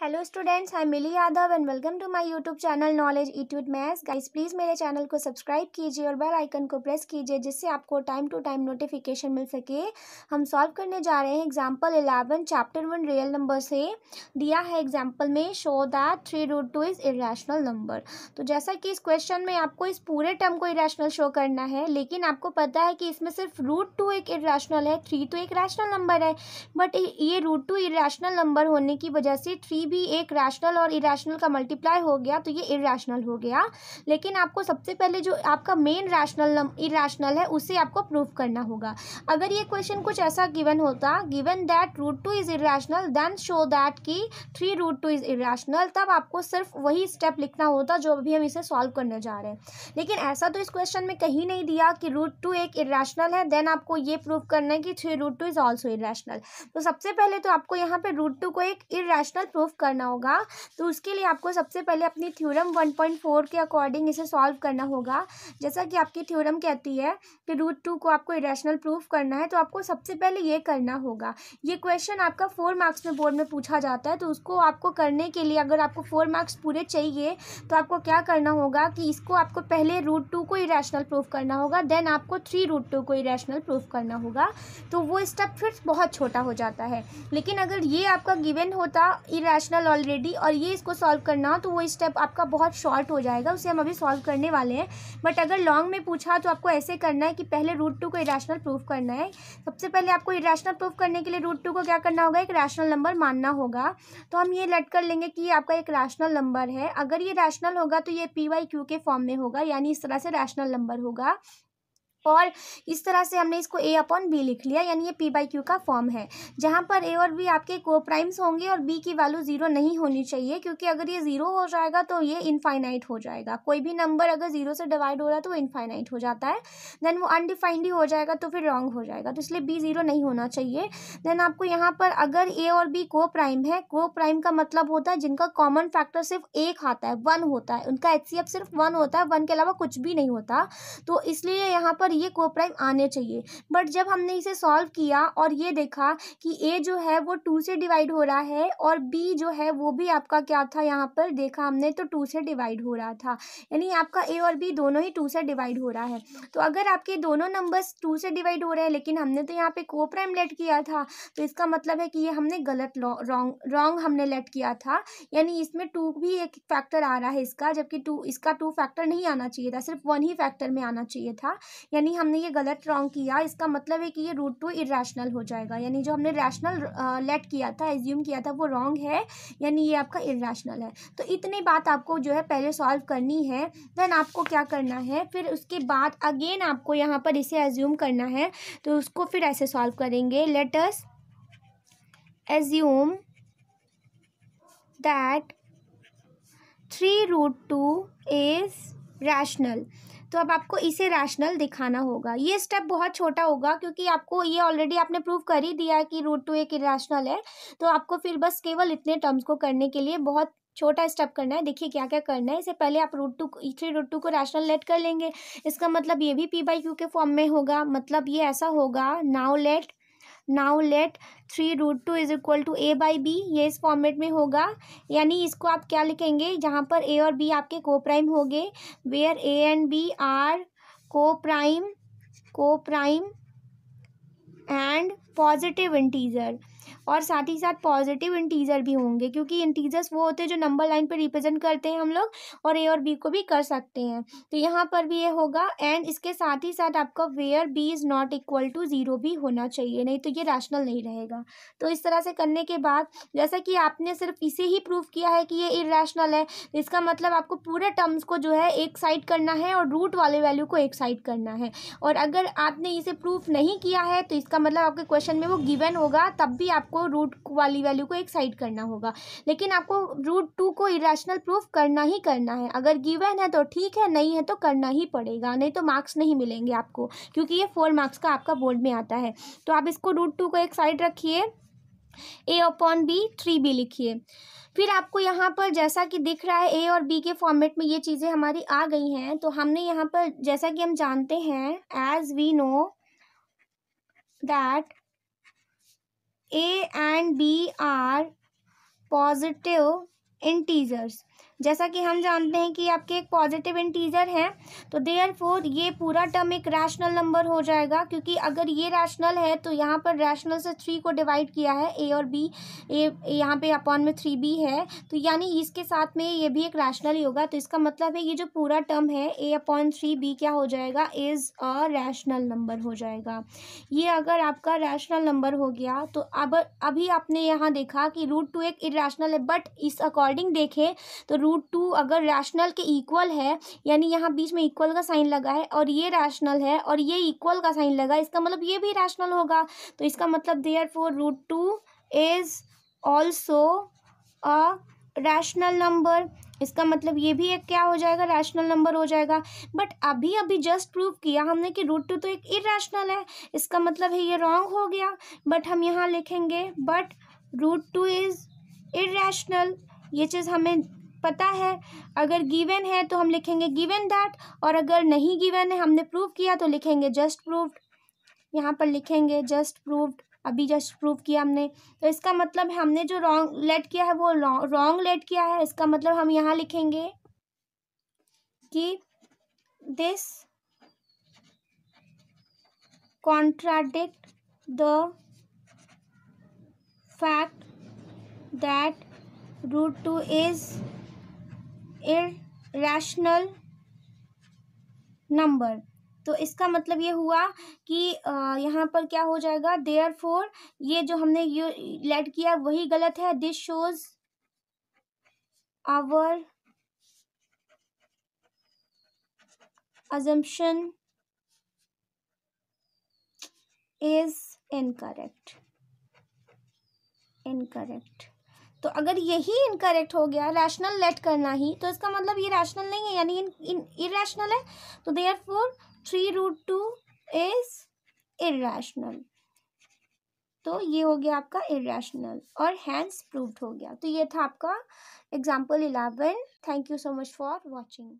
hello students I Mili Yadav and welcome to my YouTube channel knowledge इट्यूट maths guys please मेरे channel को subscribe कीजिए और बेल आइकन को प्रेस कीजिए जिससे आपको टाइम टू टाइम नोटिफिकेशन मिल सके हम सॉल्व करने जा रहे हैं example eleven chapter one real number से दिया है एग्जाम्पल में show that three root two is irrational number तो जैसा कि इस क्वेश्चन में आपको इस पूरे टर्म को इेशनल शो करना है लेकिन आपको पता है कि इसमें सिर्फ रूट टू एक इेशनल है थ्री तो एक रैशनल नंबर है बट ये रूट टू नंबर होने की वजह से थ्री भी एक रैशनल और इरेशनल का मल्टीप्लाई हो गया तो ये इरेशनल हो गया लेकिन आपको सबसे पहले जो आपका मेन रैशनल इरेशनल है उसे आपको प्रूव करना होगा अगर ये क्वेश्चन कुछ ऐसा गिवन होता given that root two is irrational then show that कि three root two is irrational तब आपको सिर्फ वही स्टेप लिखना होता जो अभी हम इसे सॉल्व करने जा रहे हैं लेकिन ऐसा तो इस क्वेश्चन में कहीं नहीं दिया कि रूट टू एक इरेशनल है देन आपको ये प्रूव करना है कि three root two is also irrational तो सबसे पहले तो आपको यहाँ पे रूट टू को एक इरेशनल प्रूफ करना होगा तो उसके लिए आपको सबसे पहले अपनी थ्योरम 1.4 के अकॉर्डिंग इसे सॉल्व करना होगा जैसा कि आपकी थ्योरम कहती है कि रूट टू को आपको इरेशनल प्रूफ करना है तो आपको सबसे पहले ये करना होगा ये क्वेश्चन आपका फोर मार्क्स में बोर्ड में पूछा जाता है तो उसको आपको करने के लिए अगर आपको फोर मार्क्स पूरे चाहिए तो आपको क्या करना होगा कि इसको आपको पहले रूट टू को इरेशनल प्रूफ करना होगा देन आपको थ्री रूट टू को इरेशनल प्रूफ करना होगा तो वो स्टेप फिर बहुत छोटा हो जाता है लेकिन अगर ये आपका गिवन होता इरेशनल रैशनल ऑलरेडी और ये इसको सॉल्व करना हो तो वो स्टेप आपका बहुत शॉर्ट हो जाएगा उसे हम अभी सॉल्व करने वाले हैं बट अगर लॉन्ग में पूछा तो आपको ऐसे करना है कि पहले रूट टू को इरेशनल प्रूफ करना है सबसे पहले आपको इरेशनल प्रूफ करने के लिए रूट टू को क्या करना होगा एक रैशनल नंबर मानना होगा तो हम ये लट कर लेंगे कि ये आपका एक रैशनल नंबर है अगर ये रैशनल होगा तो ये पी वाई क्यू के फॉर्म में होगा यानी इस तरह से रैशनल नंबर होगा और इस तरह से हमने इसको ए अपॉन बी लिख लिया यानी ये पी बाई क्यू का फॉर्म है जहाँ पर ए और बी आपके को प्राइम्स होंगे और बी की वैल्यू ज़ीरो नहीं होनी चाहिए क्योंकि अगर ये ज़ीरो हो जाएगा तो ये इनफाइनाइट हो जाएगा कोई भी नंबर अगर ज़ीरो से डिवाइड हो रहा है तो वो इनफाइनाइट हो जाता है देन वो अनडिफाइंड ही हो जाएगा तो फिर रॉन्ग हो जाएगा तो इसलिए बी ज़ीरो नहीं होना चाहिए देन आपको यहाँ पर अगर ए और बी को प्राइम है को प्राइम का मतलब होता है जिनका कॉमन फैक्टर सिर्फ एक आता है वन होता है उनका एच सिर्फ वन होता है वन के अलावा कुछ भी नहीं होता तो इसलिए यहाँ पर और ये को प्राइम आने चाहिए बट जब हमने इसे सॉल्व किया और ये देखा कि ए जो है वो टू से डिवाइड हो रहा है और बी जो है वो भी आपका क्या था यहाँ पर देखा हमने तो टू से डिवाइड हो रहा था यानी आपका ए और बी दोनों ही टू से डिवाइड हो रहा है तो अगर आपके दोनों नंबर्स टू से डिवाइड हो रहे हैं लेकिन हमने तो यहाँ पे को प्राइम लेट किया था तो इसका मतलब है कि ये हमने गलत रॉन्ग रॉन्ग हमने लेट किया था यानी इसमें टू भी एक फैक्टर आ रहा है इसका जबकि टू इसका टू फैक्टर नहीं आना चाहिए था सिर्फ वन ही फैक्टर में आना चाहिए था यानी यानी हमने ये गलत रॉन्ग किया इसका मतलब है कि ये रूट टू इरेशनल हो जाएगा यानी जो हमने रैशनल लेट किया था एज्यूम किया था वो रॉन्ग है यानी ये आपका इरेशनल है तो इतनी बात आपको जो है पहले सॉल्व करनी है देन आपको क्या करना है फिर उसके बाद अगेन आपको यहाँ पर इसे एज्यूम करना है तो उसको फिर ऐसे सॉल्व करेंगे let's assume that three root two is rational तो अब आपको इसे रैशनल दिखाना होगा ये स्टेप बहुत छोटा होगा क्योंकि आपको ये ऑलरेडी आपने प्रूव कर ही दिया है कि रूट टू एक इरेशनल है तो आपको फिर बस केवल इतने टर्म्स को करने के लिए बहुत छोटा स्टेप करना है देखिए क्या क्या करना है इससे पहले आप root two three root two को रैशनल लेट कर लेंगे इसका मतलब ये भी पी बाई क्यू के फॉर्म में होगा मतलब ये ऐसा होगा now let now let three root two is equal to A by B ये इस फॉर्मेट में होगा यानी इसको आप क्या लिखेंगे जहाँ पर ए और बी आपके को प्राइम हो गए where A and B are coprime coprime and positive integer और साथ ही साथ पॉजिटिव इंटीजर भी होंगे क्योंकि इंटीजर्स वो होते हैं जो नंबर लाइन पर रिप्रेजेंट करते हैं हम लोग और ए और बी को भी कर सकते हैं तो यहाँ पर भी ये होगा एंड इसके साथ ही साथ आपका where B is not equal to zero भी होना चाहिए नहीं तो ये रैशनल नहीं रहेगा तो इस तरह से करने के बाद जैसा कि आपने सिर्फ इसे ही प्रूव किया है कि ये इरेशनल है इसका मतलब आपको पूरे टर्म्स को जो है एक साइड करना है और रूट वाले वैल्यू को एक साइड करना है और अगर आपने इसे प्रूफ नहीं किया है तो इसका मतलब आपके क्वेश्चन में वो गिवन होगा तब भी आपको रूट वाली वैल्यू को एक साइड करना होगा लेकिन आपको रूट टू को इरेशनल प्रूफ करना ही करना है अगर गिवन है तो ठीक है नहीं है तो करना ही पड़ेगा नहीं तो मार्क्स नहीं मिलेंगे आपको क्योंकि ये फोर मार्क्स का आपका बोर्ड में आता है तो आप इसको रूट टू को एक साइड रखिए A upon B three B लिखिए फिर आपको यहाँ पर जैसा कि दिख रहा है ए और बी के फॉर्मेट में ये चीज़ें हमारी आ गई हैं तो हमने यहाँ पर जैसा कि हम जानते हैं as we know that A and B are positive integers जैसा कि हम जानते हैं कि आपके एक पॉजिटिव इंटीजर हैं तो देयर फोर ये पूरा टर्म एक रैशनल नंबर हो जाएगा क्योंकि अगर ये रैशनल है तो यहाँ पर रैशनल से थ्री को डिवाइड किया है ए और बी ए यहाँ पे अपॉन में थ्री बी है तो यानी इसके साथ में ये भी एक रैशनल ही होगा तो इसका मतलब है ये जो पूरा टर्म है ए अपॉन थ्री बी क्या हो जाएगा इज़ अ रैशनल नंबर हो जाएगा ये अगर आपका रैशनल नंबर हो गया तो अब अभी आपने यहाँ देखा कि रूट टू एक इरेशनल है बट इस अकॉर्डिंग देखें तो तो रूट टू अगर रैशनल के इक्वल है यानी यहाँ बीच में इक्वल का साइन लगा है और ये रैशनल है और ये इक्वल का साइन लगा इसका मतलब ये भी रैशनल होगा तो इसका मतलब therefore root two is also a rational number इसका मतलब ये भी एक क्या हो जाएगा रैशनल नंबर हो जाएगा बट अभी अभी जस्ट प्रूव किया हमने कि रूट टू तो एक इरेशनल है इसका मतलब है ये रॉन्ग हो गया बट हम यहाँ लिखेंगे but root two is irrational ये चीज़ हमें पता है अगर गिवन है तो हम लिखेंगे गिवन दैट और अगर नहीं गिवन है हमने प्रूव किया तो लिखेंगे जस्ट प्रूव्ड यहाँ पर लिखेंगे जस्ट प्रूव्ड अभी जस्ट प्रूव किया हमने तो इसका मतलब हमने जो रॉन्ग लेट किया है वो रॉन्ग लेट किया है इसका मतलब हम यहाँ लिखेंगे कि this contradict the fact that root two is rational number तो इसका मतलब ये हुआ कि यहाँ पर क्या हो जाएगा देयर फोर ये जो हमने यू लेट किया वही गलत है this shows our assumption is incorrect incorrect तो अगर यही इनकरेक्ट हो गया रैशनल लेट करना ही तो इसका मतलब ये रैशनल नहीं है यानी इन इरेशनल है तो therefore three root two is irrational तो ये हो गया आपका इरेशनल और हैंस प्रूव्ड हो गया तो ये था आपका example eleven thank you so much for watching